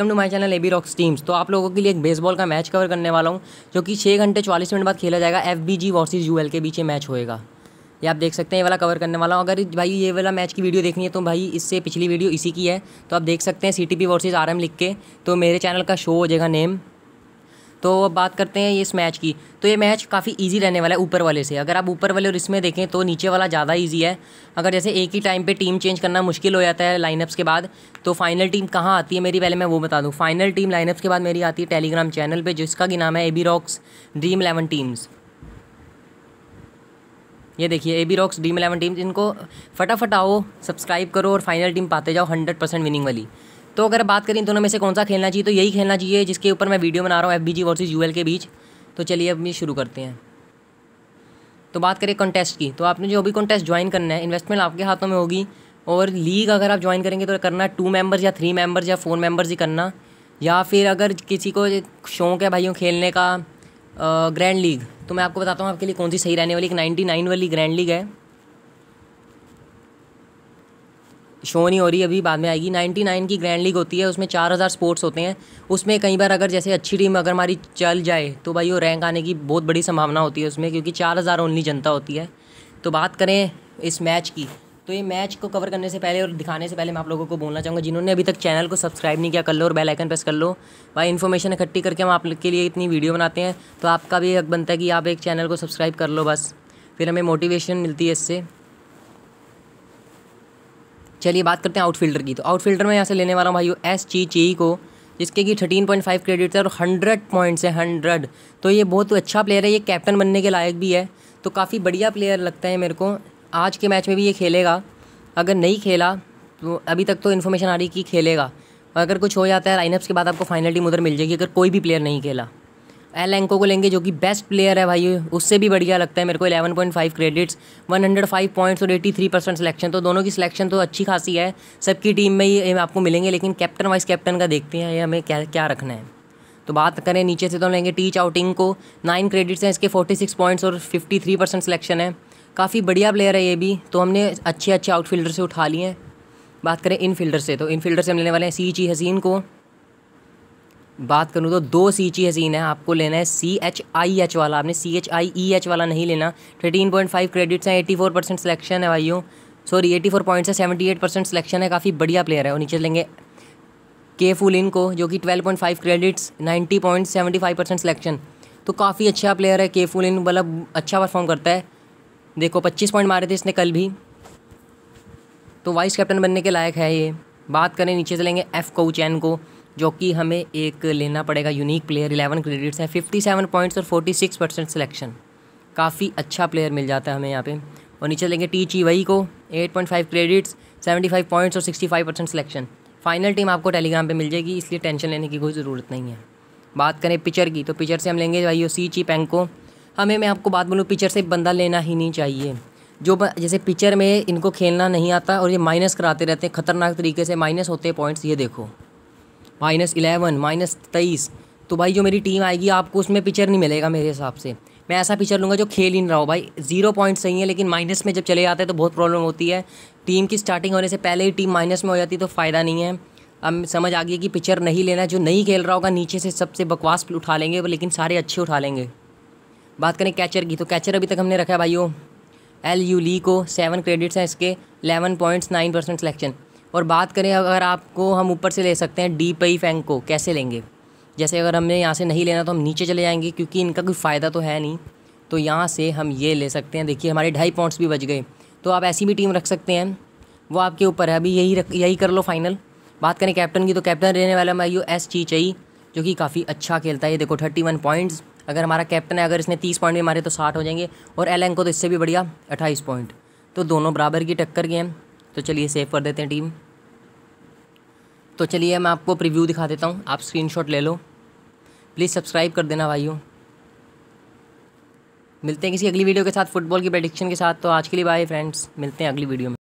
welcome to my channel AB Rocks teams तो आप लोगों के लिए एक बेसबॉल का मैच कवर करने वाला हूँ जो कि छः घंटे चालीस मिनट बाद खेला जाएगा F B G versus U L के बीच ये मैच होएगा ये आप देख सकते हैं ये वाला कवर करने वाला हूँ अगर भाई ये वाला मैच की वीडियो देखनी है तो भाई इससे पिछली वीडियो इसी की है तो आप देख सकते हैं C T P versus R M लिख के तो मेरे चैनल का शो हो जाएगा नेम तो अब बात करते हैं इस मैच की तो ये मैच काफ़ी ईजी रहने वाला है ऊपर वाले से अगर आप ऊपर वाले और इसमें देखें तो नीचे वाला ज़्यादा ईजी है अगर जैसे एक ही टाइम पर टीम चेंज करना मुश्किल हो जाता है लाइनअप्स के बाद तो फाइनल टीम कहाँ आती है मेरी पहले मैं वो बता दूँ फाइनल टीम लाइनअप्स के बाद मेरी आती है टेलीग्राम चैनल पर जिसका कि नाम है A B Rocks Dream eleven teams ये देखिए A B Rocks Dream eleven teams इनको फटाफट आओ सब्सक्राइब करो और फाइनल टीम पाते जाओ हंड्रेड परसेंट विनिंग वाली तो अगर बात करें इन दोनों में से कौन सा खेलना चाहिए तो यही खेलना चाहिए जिसके ऊपर मैं वीडियो बना रहा हूँ F B G versus U के बीच तो चलिए अब ये शुरू करते हैं तो बात करें कॉन्टेस्ट की तो आपने जो अभी कॉन्टेस्ट ज्वाइन करना है इन्वेस्टमेंट आपके हाथों में होगी और लीग अगर आप ज्वाइन करेंगे तो करना टू मेंबर्स या थ्री मेंबर्स या फोर मेंबर्स ही करना या फिर अगर किसी को शौक है भाइयों खेलने का ग्रैंड लीग तो मैं आपको बताता हूँ आपके लिए कौन सी सही रहने वाली एक नाइन्टी नाइन वाली ग्रैंड लीग है शो नहीं हो रही अभी बाद में आएगी नाइन की ग्रैंड लीग होती है उसमें चार हज़ार स्पोर्ट्स होते हैं उसमें कई बार अगर जैसे अच्छी टीम अगर हमारी चल जाए तो भाई वो रैंक आने की बहुत बड़ी संभावना होती है उसमें क्योंकि चार हज़ार ओनली जनता होती है तो बात करें इस मैच की तो ये मैच को कवर करने से पहले और दिखाने से पहले मैं आप लोगों को बोलना चाहूँगा जिन्होंने अभी तक चैनल को सब्सक्राइब नहीं किया कर लो और बेल आइकन प्रेस कर लो भाई इन्फॉर्मेशन इकट्ठी करके हम आप लोग के लिए इतनी वीडियो बनाते हैं तो आपका भी हक बनता है कि आप एक चैनल को सब्सक्राइब कर लो बस फिर हमें मोटिवेशन मिलती है इससे चलिए बात करते हैं आउटफील्डर की तो आउटफील्डर में यहाँ से लेने वाला हूँ भाई एस ची ची को जिसके कि थर्टीन पॉइंट फाइव क्रेडिट है और हंड्रेड पॉइंट्स है हंड्रेड तो ये बहुत अच्छा प्लेयर है ये कैप्टन बनने के लायक भी है तो काफ़ी बढ़िया प्लेयर लगता है मेरे को आज के मैच में भी ये खेलेगा अगर नहीं खेला तो अभी तक तो इन्फॉर्मेशन आ रही कि खेलेगा अगर कुछ हो जाता है लाइनअप्स के बाद आपको फाइनल टीम उधर मिल जाएगी अगर कोई भी प्लेयर नहीं खेला एल एंको को लेंगे जो कि बेस्ट प्लेयर है भाई उससे भी बढ़िया लगता है मेरे को 11.5 क्रेडिट्स 105 पॉइंट्स और 83 परसेंट सिलेक्शन तो दोनों की सिलेक्शन तो अच्छी खासी है सबकी टीम में ही आपको मिलेंगे लेकिन कैप्टन वाइस कैप्टन का देखते हैं ये हमें क्या क्या रखना है तो बात करें नीचे से तो लेंगे टीच आउटिंग को नाइन क्रेडिट्स हैं इसके फोर्टी पॉइंट्स और फिफ्टी परसेंट सिलेक्शन है काफ़ी बढ़िया प्लेयर है ये भी तो हमने अच्छे अच्छे आउटफील्डर से उठा लिए हैं बात करें इन फील्डर से तो इन फील्डर से हम लेने वाले हैं सी जी हसीन को बात करूँ तो दो सी ची हसीन है आपको लेना है सी एच आई एच वाला आपने C H I E H वाला नहीं लेना थर्टीन पॉइंट फाइव क्रेडिट्स हैं एटी फोर परसेंट सिलेक्शन है भाइयों सॉरी एटी फोर पॉइंट्स है सेवेंटी एट परसेंट सिलेक्शन है काफ़ी बढ़िया प्लेयर है और नीचे लेंगे के फुल इन को जो कि twelve point five credits ninety point seventy five percent selection तो काफ़ी अच्छा प्लेयर है के फुल इन मतलब अच्छा परफॉर्म करता है देखो पच्चीस पॉइंट मारे थे इसने कल भी तो वाइस कैप्टन बनने के लायक है ये बात करें नीचे से लेंगे एफ़ कोचैन को जो कि हमें एक लेना पड़ेगा यूनिक प्लेयर इलेवन क्रेडिट्स हैं फिफ्टी सेवन पॉइंट्स और फोर्टी सिक्स परसेंट सिलेक्शन काफ़ी अच्छा प्लेयर मिल जाता है हमें यहाँ पे और नीचे लेंगे टी ची वही को eight point five credits seventy five points और sixty five percent selection final team आपको टेलीग्राम पर मिल जाएगी इसलिए टेंशन लेने की कोई ज़रूरत नहीं है बात करें पिचर की तो पिचर से हम लेंगे भाई सी ची पैंक को हमें मैं आपको बात बोलूँ पिचर से बंदा लेना ही नहीं चाहिए जो जैसे पिक्चर में इनको खेलना नहीं आता और ये माइनस कराते रहते हैं खतरनाक तरीके से माइनस होते हैं पॉइंट्स ये देखो माइनस इलेवन माइनस तेईस तो भाई जो मेरी टीम आएगी आपको उसमें पिक्चर नहीं मिलेगा मेरे हिसाब से मैं ऐसा पिक्चर लूँगा जो खेल ही नहीं रहा हो भाई जीरो पॉइंट सही है लेकिन माइनस में जब चले जाते हैं तो बहुत प्रॉब्लम होती है टीम की स्टार्टिंग होने से पहले ही टीम माइनस में हो जाती तो फ़ायदा नहीं है अब समझ आ गई कि पिक्चर नहीं लेना जो नहीं खेल रहा होगा नीचे से सबसे बकवास उठा लेंगे लेकिन सारे अच्छे उठा लेंगे बात करें कैचर की तो कैचर अभी तक हमने रखा है भाइयों एल यू ली को सेवन क्रेडिट्स हैं इसके eleven points nine percent selection और बात करें अगर आपको हम ऊपर से ले सकते हैं डी पई फैंक को कैसे लेंगे जैसे अगर हमने यहाँ से नहीं लेना तो हम नीचे चले जाएंगे क्योंकि इनका कोई फ़ायदा तो है नहीं तो यहाँ से हम ये ले सकते हैं देखिए हमारे ढाई पॉइंट्स भी बच गए तो आप ऐसी भी टीम रख सकते हैं वो आपके ऊपर है अभी यही रख यही कर लो फाइनल बात करें कैप्टन की तो कैप्टन रहने वाला मैं एस ची चई जो कि काफ़ी अच्छा खेलता है ये देखो थर्टी वन पॉइंट्स अगर हमारा कैप्टन है अगर इसने तीस पॉइंट भी मारे तो साठ हो जाएंगे और एल को तो इससे भी बढ़िया अट्ठाईस पॉइंट तो दोनों बराबर की टक्कर के हैं तो चलिए सेव कर देते हैं टीम तो चलिए मैं आपको प्रीव्यू दिखा देता हूँ आप स्क्रीनशॉट ले लो प्लीज़ सब्सक्राइब कर देना भाइयों मिलते हैं किसी अगली वीडियो के साथ फुटबॉल की प्रडिक्शन के साथ तो आज के लिए बाय फ्रेंड्स मिलते हैं अगली वीडियो में